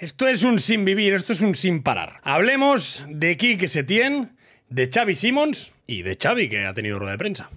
Esto es un sin vivir, esto es un sin parar. Hablemos de Quique Setién, de Xavi Simons y de Xavi que ha tenido rueda de prensa.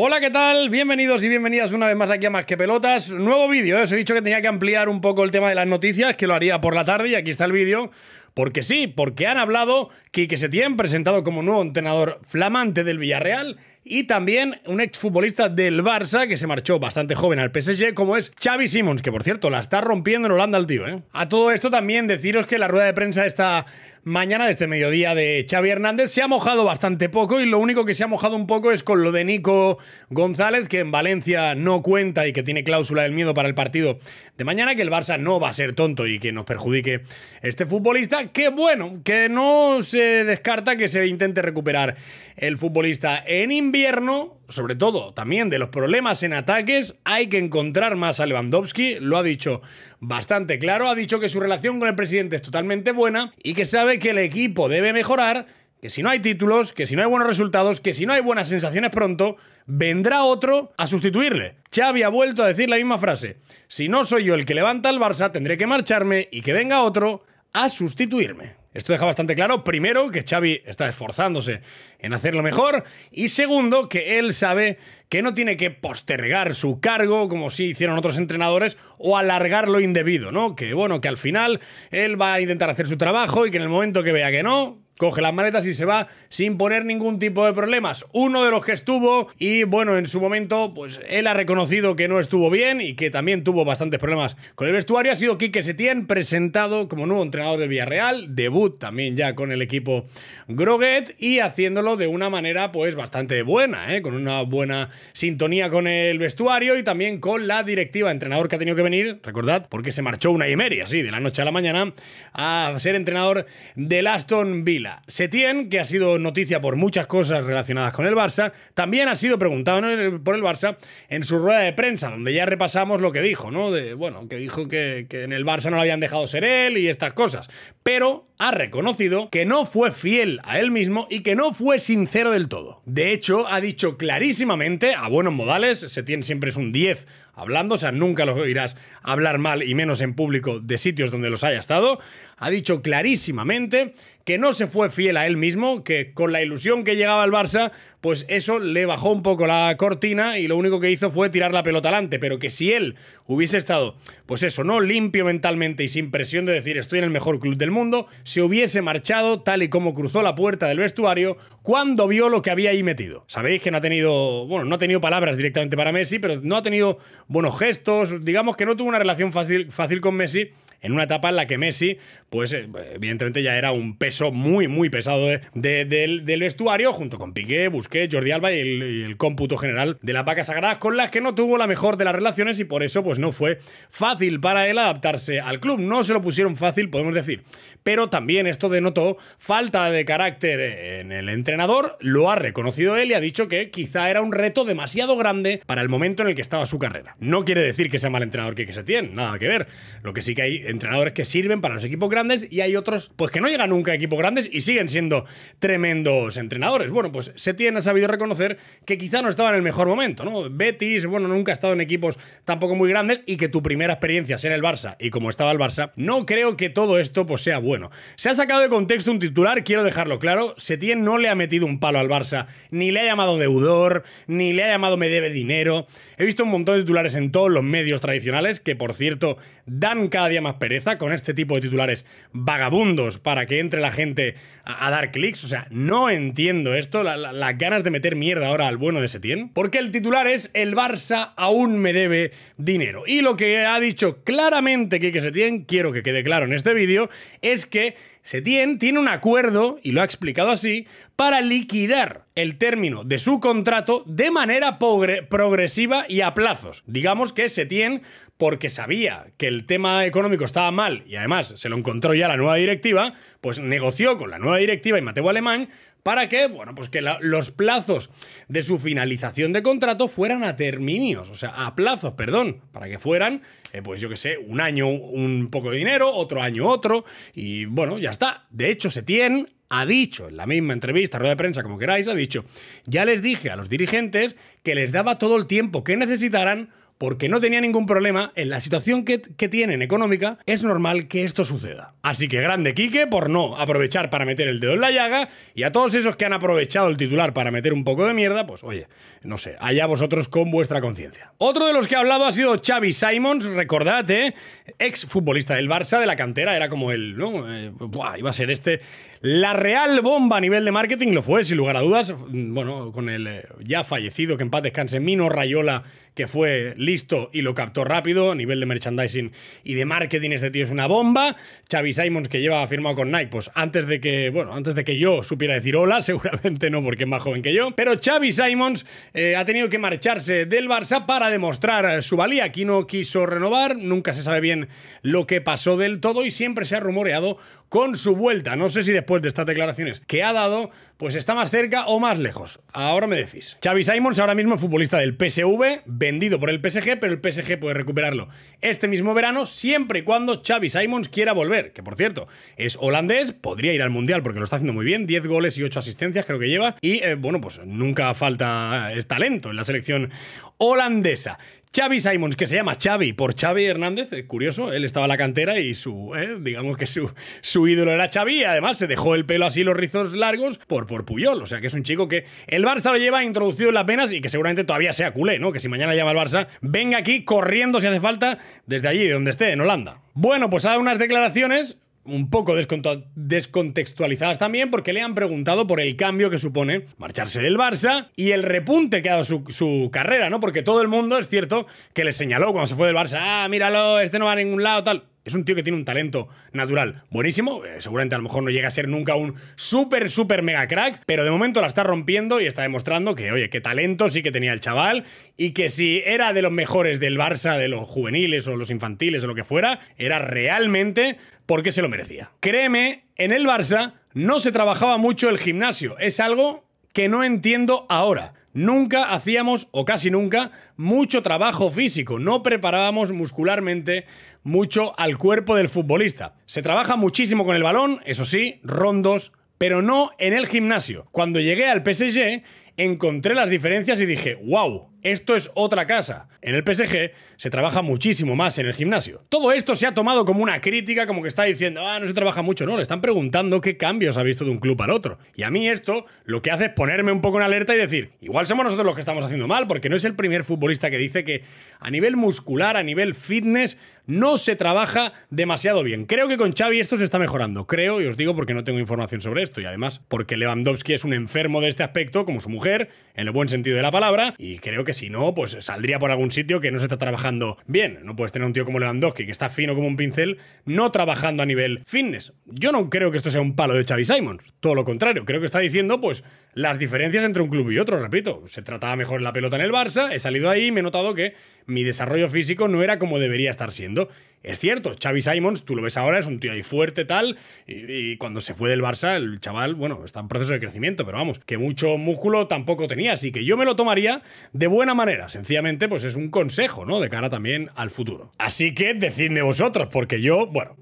Hola, ¿qué tal? Bienvenidos y bienvenidas una vez más aquí a Más que Pelotas. Nuevo vídeo, ¿eh? os he dicho que tenía que ampliar un poco el tema de las noticias, que lo haría por la tarde y aquí está el vídeo. Porque sí, porque han hablado que se tienen presentado como nuevo entrenador flamante del Villarreal, y también un exfutbolista del Barça que se marchó bastante joven al PSG, como es Xavi Simons, que por cierto la está rompiendo en Holanda el tío. ¿eh? A todo esto también deciros que la rueda de prensa esta mañana, de este mediodía de Xavi Hernández, se ha mojado bastante poco y lo único que se ha mojado un poco es con lo de Nico González, que en Valencia no cuenta y que tiene cláusula del miedo para el partido de mañana, que el Barça no va a ser tonto y que nos perjudique este futbolista que bueno, que no se descarta que se intente recuperar el futbolista en invierno, sobre todo también de los problemas en ataques, hay que encontrar más a Lewandowski, lo ha dicho bastante claro, ha dicho que su relación con el presidente es totalmente buena y que sabe que el equipo debe mejorar, que si no hay títulos, que si no hay buenos resultados, que si no hay buenas sensaciones pronto, vendrá otro a sustituirle. Xavi ha vuelto a decir la misma frase. Si no soy yo el que levanta al Barça, tendré que marcharme y que venga otro a sustituirme. Esto deja bastante claro, primero, que Xavi está esforzándose en hacerlo mejor y segundo, que él sabe que no tiene que postergar su cargo como si hicieron otros entrenadores o alargarlo indebido, ¿no? Que bueno, que al final él va a intentar hacer su trabajo y que en el momento que vea que no, coge las maletas y se va sin poner ningún tipo de problemas. Uno de los que estuvo y bueno, en su momento pues él ha reconocido que no estuvo bien y que también tuvo bastantes problemas con el vestuario ha sido Quique Setién, presentado como nuevo entrenador del Villarreal, debut también ya con el equipo Groguet y haciéndolo de una manera pues bastante buena, ¿eh? con una buena sintonía con el vestuario y también con la directiva, entrenador que ha tenido que venir, recordad, porque se marchó una y media, así, de la noche a la mañana, a ser entrenador del Aston Villa se Setién, que ha sido noticia por muchas cosas relacionadas con el Barça, también ha sido preguntado por el Barça en su rueda de prensa, donde ya repasamos lo que dijo, ¿no? De, bueno, que dijo que, en el Barça no lo habían dejado ser él y estas cosas. Pero ha reconocido que no fue fiel a él mismo y que no fue sincero del todo. De hecho, ha dicho clarísimamente, a buenos modales, Setién siempre es un 10 hablando, o sea, nunca lo oirás hablar mal y menos en público de sitios donde los haya estado, ha dicho clarísimamente que no se fue fiel a él mismo, que con la ilusión que llegaba al Barça, pues eso le bajó un poco la cortina y lo único que hizo fue tirar la pelota alante pero que si él hubiese estado, pues eso, no limpio mentalmente y sin presión de decir estoy en el mejor club del mundo, se hubiese marchado tal y como cruzó la puerta del vestuario cuando vio lo que había ahí metido. Sabéis que no ha tenido, bueno, no ha tenido palabras directamente para Messi, pero no ha tenido buenos gestos. Digamos que no tuvo una relación fácil, fácil con Messi en una etapa en la que Messi, pues eh, evidentemente ya era un peso muy, muy pesado del, estuario junto con Piqué, Busquets, Jordi Alba y el, cómputo general de la Paca Sagrada, con las que no tuvo la mejor de las relaciones y por eso pues no fue fácil para él adaptarse al club. No se lo pusieron fácil, podemos decir. Pero también esto denotó falta de carácter en el entrenador, lo ha reconocido él y ha dicho que quizá era un reto demasiado grande para el momento en el que estaba su carrera. No quiere decir que sea mal entrenador que, que se tiene, nada que ver. Lo que sí que hay entrenadores que sirven para los equipos grandes y hay otros pues que no llegan nunca a equipos grandes y siguen siendo tremendos entrenadores. Bueno, pues Setién ha sabido reconocer que quizá no estaba en el mejor momento, ¿no? Betis, bueno, nunca ha estado en equipos tampoco muy grandes y que tu primera experiencia será el Barça y como estaba el Barça, no creo que todo esto pues sea bueno. Se ha sacado de contexto un titular, quiero dejarlo claro, Setién no le ha metido un palo al Barça, ni le ha llamado deudor, ni le ha llamado me debe dinero. He visto un montón de titulares en todos los medios tradicionales que, por cierto, dan cada día más pereza con este tipo de titulares vagabundos para que entre la gente a, dar clics. O sea, no entiendo esto, las ganas de meter mierda ahora al bueno de Setién. Porque el titular es El Barça aún me debe dinero. Y lo que ha dicho claramente Quique Setién, quiero que quede claro en este vídeo, es que Setien tiene un acuerdo, y lo ha explicado así, para liquidar el término de su contrato de manera progresiva y a plazos. Digamos que Setien, porque sabía que el tema económico estaba mal y además se lo encontró ya la nueva directiva, pues negoció con la nueva directiva y Mateo Alemán ¿Para qué? Bueno, pues que los plazos de su finalización de contrato fueran a terminios, o sea, a plazos, perdón, para que fueran, eh, pues yo que sé, un año un poco de dinero, otro año otro, y bueno, ya está. De hecho, Setién ha dicho en la misma entrevista, rueda de prensa, como queráis, ha dicho, ya les dije a los dirigentes que les daba todo el tiempo que necesitaran porque no tenía ningún problema, en la situación que, que tienen económica, es normal que esto suceda. Así que grande Quique por no aprovechar para meter el dedo en la llaga y a todos esos que han aprovechado el titular para meter un poco de mierda, pues oye, no sé, allá vosotros con vuestra conciencia. Otro de los que ha hablado ha sido Xavi Simons, recordad, ¿eh? ex futbolista del Barça, de la cantera, era como el, ¿no? Eh, buah, iba a ser este la real bomba a nivel de marketing lo fue, sin lugar a dudas. Bueno, con el eh, ya fallecido, que en paz descanse, Mino Rayola que fue listo y lo captó rápido. A nivel de merchandising y de marketing, este tío es una bomba. Xavi Simons, que lleva firmado con Nike, pues antes de que, bueno, antes de que yo supiera decir hola, seguramente no, porque es más joven que yo. Pero Xavi Simons eh, ha tenido que marcharse del Barça para demostrar su valía. Aquí no quiso renovar, nunca se sabe bien lo que pasó del todo y siempre se ha rumoreado con su vuelta. No sé si después de estas declaraciones que ha dado, pues está más cerca o más lejos. Ahora me decís. Xavi Simons ahora mismo es futbolista del PSV, vendido por el PSG, pero el PSG puede recuperarlo este mismo verano, siempre y cuando Xavi Simons quiera volver. Que por cierto, es holandés, podría ir al Mundial porque lo está haciendo muy bien, 10 goles y 8 asistencias creo que lleva. Y eh, bueno, pues nunca falta eh, talento en la selección holandesa. Xavi Simons, que se llama Xavi por Xavi Hernández, es eh, curioso, él estaba en la cantera y su, eh, digamos que su, su ídolo era Xavi, y además se dejó el pelo así, los rizos largos, por, por Puyol, o sea que es un chico que el Barça lo lleva introducido en las venas y que seguramente todavía sea culé, ¿no? Que si mañana llama el Barça, venga aquí corriendo si hace falta, desde allí, donde esté, en Holanda. Bueno, pues ha dado unas declaraciones un poco descontextualizadas también porque le han preguntado por el cambio que supone marcharse del Barça y el repunte que ha dado su, carrera, ¿no? Porque todo el mundo, es cierto, que le señaló cuando se fue del Barça, ah, míralo, este no va a ningún lado, tal. Es un tío que tiene un talento natural buenísimo. Eh, seguramente a lo mejor no llega a ser nunca un súper, súper mega crack, pero de momento la está rompiendo y está demostrando que, oye, qué talento sí que tenía el chaval y que si era de los mejores del Barça, de los juveniles o los infantiles o lo que fuera, era realmente porque se lo merecía. Créeme, en el Barça no se trabajaba mucho el gimnasio. Es algo que no entiendo ahora. Nunca hacíamos, o casi nunca, mucho trabajo físico, no preparábamos muscularmente mucho al cuerpo del futbolista. Se trabaja muchísimo con el balón, eso sí, rondos, pero no en el gimnasio. Cuando llegué al PSG, encontré las diferencias y dije, wow, esto es otra casa. En el PSG se trabaja muchísimo más en el gimnasio. Todo esto se ha tomado como una crítica, como que está diciendo, ah, no se trabaja mucho. No, le están preguntando qué cambios ha visto de un club al otro. Y a mí esto lo que hace es ponerme un poco en alerta y decir, igual somos nosotros los que estamos haciendo mal, porque no es el primer futbolista que dice que a nivel muscular, a nivel fitness, no se trabaja demasiado bien. Creo que con Xavi esto se está mejorando. Creo, y os digo porque no tengo información sobre esto, y además porque Lewandowski es un enfermo de este aspecto, como su mujer, en el buen sentido de la palabra, y creo que que si no, pues saldría por algún sitio que no se está trabajando bien. No puedes tener un tío como Lewandowski, que está fino como un pincel, no trabajando a nivel fitness. Yo no creo que esto sea un palo de Xavi simon Todo lo contrario, creo que está diciendo, pues, las diferencias entre un club y otro, repito. Se trataba mejor la pelota en el Barça, he salido ahí y me he notado que mi desarrollo físico no era como debería estar siendo. Es cierto, Xavi Simons, tú lo ves ahora, es un tío ahí fuerte, tal, y, y, cuando se fue del Barça, el chaval, bueno, está en proceso de crecimiento, pero vamos, que mucho músculo tampoco tenía, así que yo me lo tomaría de buena manera, sencillamente, pues es un consejo, ¿no? De cara también al futuro. Así que decidme vosotros, porque yo, bueno,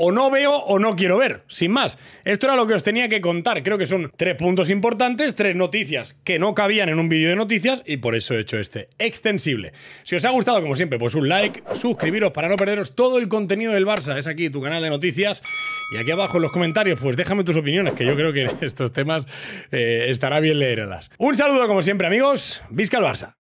o no veo o no quiero ver, sin más. Esto era lo que os tenía que contar. Creo que son tres puntos importantes, tres noticias que no cabían en un vídeo de noticias y por eso he hecho este extensible. Si os ha gustado, como siempre, pues un like, suscribiros para no perderos todo el contenido del Barça. Es aquí tu canal de noticias. Y aquí abajo en los comentarios, pues déjame tus opiniones, que yo creo que estos temas eh, estará bien leerlas. Un saludo, como siempre, amigos. Visca el Barça.